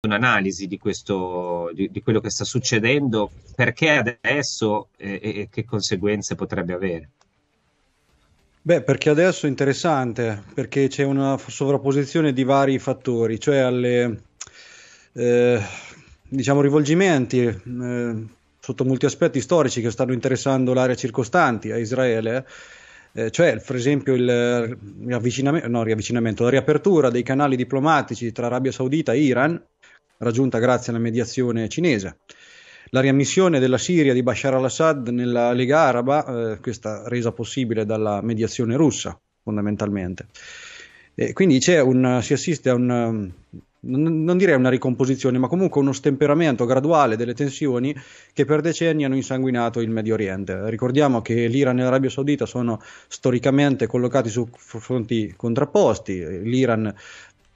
un'analisi di, questo, di, di, quello che sta succedendo, perché adesso eh, e, e, che conseguenze potrebbe avere. Beh, perché adesso è interessante, perché c'è una sovrapposizione di vari fattori, cioè alle eh, diciamo rivolgimenti eh, sotto molti aspetti storici che stanno interessando l'area circostante a Israele eh, cioè per esempio il eh, riavvicinamento, no, riavvicinamento, la riapertura dei canali diplomatici tra Arabia Saudita e Iran, raggiunta grazie alla mediazione cinese. La riammissione della Siria di Bashar al-Assad nella Lega Araba, eh, questa resa possibile dalla mediazione russa, fondamentalmente. E quindi un, si assiste a un, non direi una ricomposizione, ma comunque uno stemperamento graduale delle tensioni che per decenni hanno insanguinato il Medio Oriente. Ricordiamo che l'Iran e l'Arabia Saudita sono storicamente collocati su fronti contrapposti, l'Iran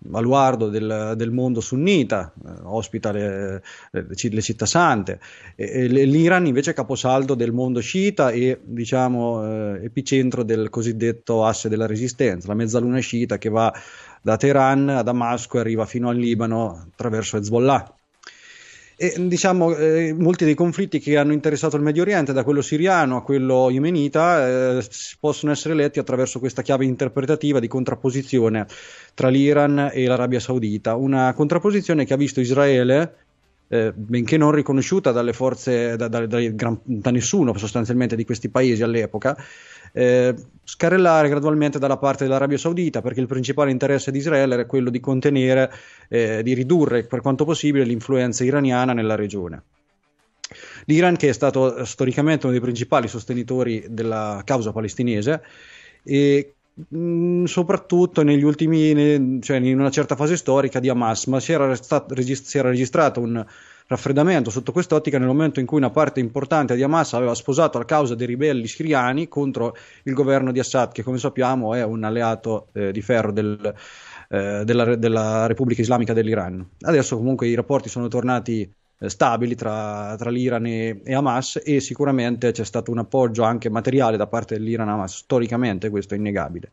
baluardo del, del, mondo sunnita, eh, ospita le, le, le, città sante, e, e l'Iran invece è caposaldo del mondo sciita e diciamo eh, epicentro del cosiddetto asse della resistenza, la mezzaluna sciita che va da Teheran a Damasco e arriva fino al Libano attraverso Hezbollah. E, diciamo, eh, molti dei conflitti che hanno interessato il Medio Oriente, da quello siriano a quello yemenita, eh, possono essere letti attraverso questa chiave interpretativa di contrapposizione tra l'Iran e l'Arabia Saudita, una contrapposizione che ha visto Israele eh, benché non riconosciuta dalle forze, da, da, da, da, nessuno sostanzialmente di questi paesi all'epoca, eh, scarrellare gradualmente dalla parte dell'Arabia Saudita perché il principale interesse di Israele era quello di contenere, eh, di ridurre per quanto possibile l'influenza iraniana nella regione. L'Iran, che è stato storicamente uno dei principali sostenitori della causa palestinese, e Mm, soprattutto negli ultimi, ne, cioè in una certa fase storica di Hamas, ma si era, stat- regist- si era registrato un raffreddamento sotto quest'ottica nel momento in cui una parte importante di Hamas aveva sposato la causa dei ribelli siriani contro il governo di Assad, che come sappiamo è un alleato eh, di ferro del, eh, della, della Repubblica Islamica dell'Iran. Adesso comunque i rapporti sono tornati eh, stabili tra, tra l'Iran e, e, Hamas e sicuramente c'è stato un appoggio anche materiale da parte dell'Iran a Hamas, storicamente questo è innegabile.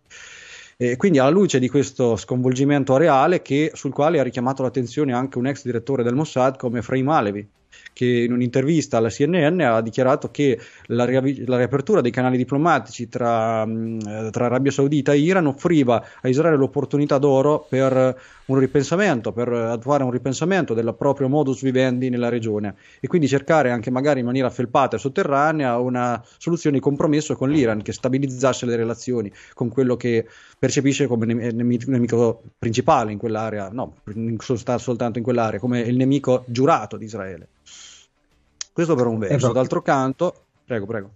E quindi alla luce di questo sconvolgimento reale che, sul quale ha richiamato l'attenzione anche un ex direttore del Mossad come Frame Alevi, che in un'intervista alla CNN ha dichiarato che la, ri- la riapertura dei canali diplomatici tra, mm, eh, tra, Arabia Saudita e Iran offriva a Israele l'opportunità d'oro per un ripensamento, per attuare un ripensamento del proprio modus vivendi nella regione e quindi cercare anche magari in maniera felpata e sotterranea una soluzione di compromesso con l'Iran che stabilizzasse le relazioni con quello che percepisce come ne- nemico principale in quell'area, no, sta soltanto in quell'area, come il nemico giurato di Israele. Questo per un verso. Eh, D'altro canto, prego, prego.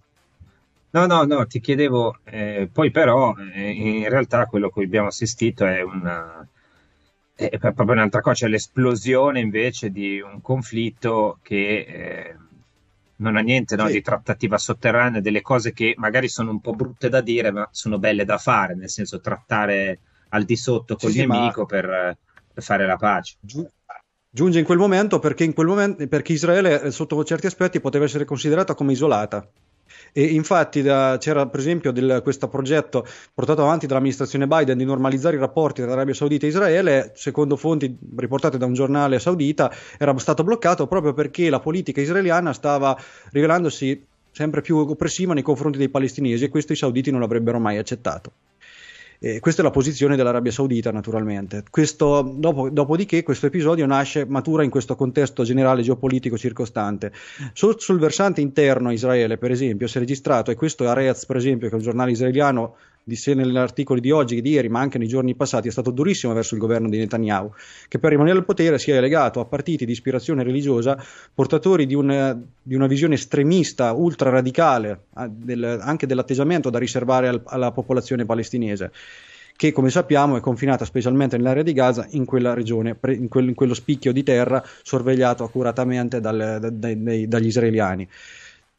No, no, no, ti chiedevo, eh, poi però eh, in realtà quello a cui abbiamo assistito è, una, è proprio un'altra cosa, cioè l'esplosione invece di un conflitto che eh, non ha niente no, sì. di trattativa sotterranea, delle cose che magari sono un po' brutte da dire, ma sono belle da fare, nel senso trattare al di sotto col sì, nemico ma... per, per, fare la pace. Giusto. Giunge in quel momento perché, in quel momento, perché Israele eh, sotto certi aspetti poteva essere considerata come isolata. E infatti da, c'era per esempio del, questo progetto portato avanti dall'amministrazione Biden di normalizzare i rapporti tra Arabia Saudita e Israele, secondo fonti riportate da un giornale saudita, era stato bloccato proprio perché la politica israeliana stava rivelandosi sempre più oppressiva nei confronti dei palestinesi e questo i sauditi non l'avrebbero mai accettato. Eh, questa è la posizione dell'Arabia Saudita, naturalmente. Questo, dopo, dopodiché, questo episodio nasce, matura in questo contesto generale geopolitico circostante. Sul, sul versante interno a Israele, per esempio, si è registrato, e questo è Arez, per esempio, che è un giornale israeliano di, sia negli articoli di oggi che di ieri, ma anche nei giorni passati, è stato durissimo verso il governo di Netanyahu, che per rimanere al potere si è legato a partiti di ispirazione religiosa, portatori di una, di una visione estremista, ultraradicale, del, anche dell'atteggiamento da riservare al, alla popolazione palestinese che come sappiamo è confinata specialmente nell'area di Gaza, in quella regione, in, quel, in quello spicchio di terra sorvegliato accuratamente dal, da, dai, dagli israeliani.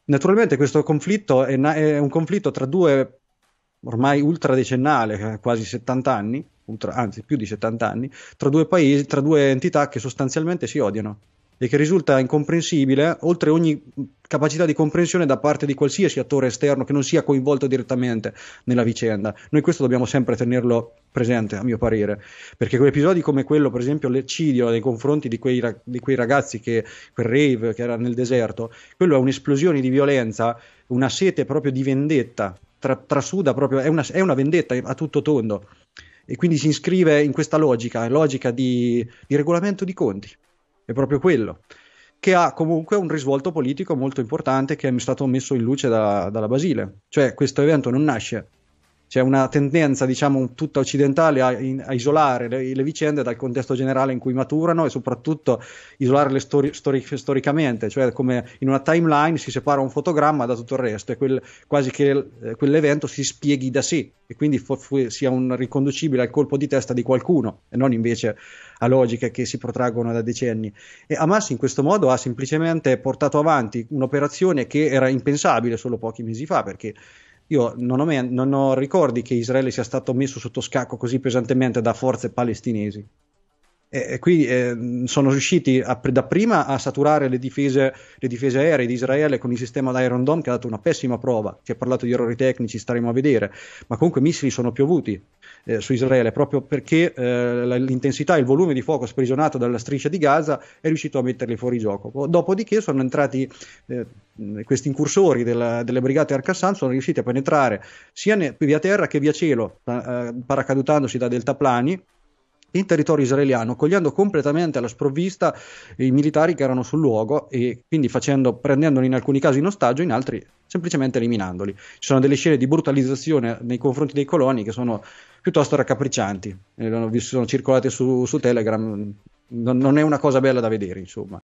Naturalmente questo conflitto è, na- è, un conflitto tra due ormai ultra decennale, eh, quasi 70 anni, ultra, anzi più di 70 anni, tra due paesi, tra due entità che sostanzialmente si odiano e che risulta incomprensibile, oltre ogni capacità di comprensione da parte di qualsiasi attore esterno che non sia coinvolto direttamente nella vicenda. Noi questo dobbiamo sempre tenerlo presente, a mio parere, perché episodi come quello, per esempio, l'eccidio nei confronti di quei, di quei ragazzi, che, quel rave che era nel deserto, quello è un'esplosione di violenza, una sete proprio di vendetta tra, trasuda proprio, è una, è una vendetta a tutto tondo e quindi si iscrive in questa logica, logica di, di, regolamento di conti, è proprio quello, che ha comunque un risvolto politico molto importante che è stato messo in luce da, dalla Basile, cioè questo evento non nasce c'è una tendenza, diciamo, tutta occidentale a, in, a isolare le, le, vicende dal contesto generale in cui maturano e soprattutto isolarle stori, stori, storicamente, cioè come in una timeline si separa un fotogramma da tutto il resto e quel, quasi che eh, quell'evento si spieghi da sé e quindi fo, fu, sia un riconducibile al colpo di testa di qualcuno e non invece a logiche che si protraggono da decenni. E Hamas in questo modo ha semplicemente portato avanti un'operazione che era impensabile solo pochi mesi fa perché io non ho, men- non ho ricordi che Israele sia stato messo sotto scacco così pesantemente da forze palestinesi. E qui eh, sono riusciti a, dapprima a saturare le difese, le difese, aeree di Israele con il sistema Iron Dome che ha dato una pessima prova. Si è parlato di errori tecnici, staremo a vedere. Ma comunque i missili sono piovuti eh, su Israele, proprio perché eh, l'intensità e il volume di fuoco sprigionato dalla striscia di Gaza è riuscito a metterli fuori gioco. Dopodiché sono entrati eh, questi incursori della, delle brigate Arcassan, sono riusciti a penetrare sia ne, via terra che via cielo, eh, paracadutandosi da deltaplani in territorio israeliano, cogliendo completamente alla sprovvista i militari che erano sul luogo e quindi facendo, prendendoli in alcuni casi in ostaggio, in altri semplicemente eliminandoli. Ci sono delle scene di brutalizzazione nei confronti dei coloni che sono piuttosto raccapriccianti, eh, sono circolate su, su Telegram, non, non è una cosa bella da vedere, insomma.